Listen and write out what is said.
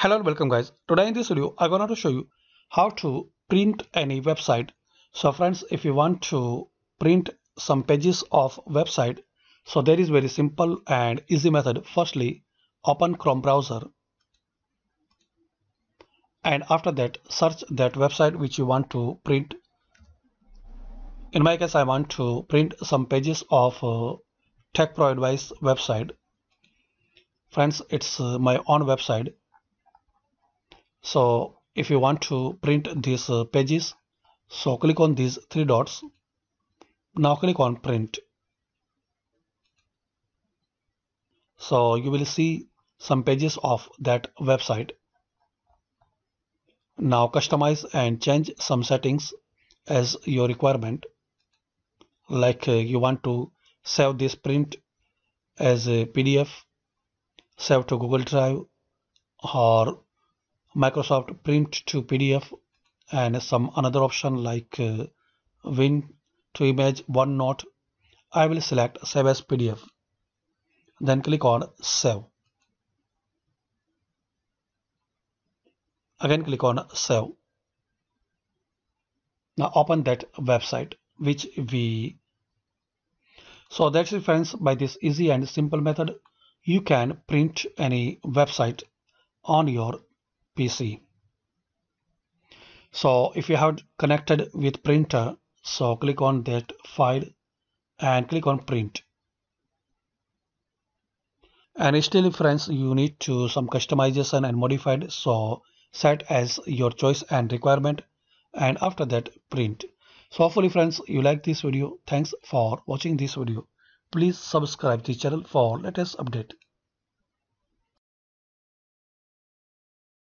Hello and welcome guys. Today in this video I'm going to show you how to print any website. So friends if you want to print some pages of website so there is very simple and easy method. Firstly open Chrome browser and after that search that website which you want to print. In my case I want to print some pages of uh, Tech Pro Advice website. Friends it's uh, my own website so if you want to print these uh, pages so click on these three dots now click on print so you will see some pages of that website now customize and change some settings as your requirement like uh, you want to save this print as a PDF, save to Google Drive or Microsoft print to PDF and some another option like uh, Win to image OneNote. I will select Save as PDF. Then click on Save. Again click on Save. Now open that website which we so that's it friends by this easy and simple method you can print any website on your PC. So if you have connected with printer, so click on that file and click on print. And still friends, you need to some customization and modified. So set as your choice and requirement and after that print. So hopefully friends, you like this video. Thanks for watching this video. Please subscribe the channel for latest update.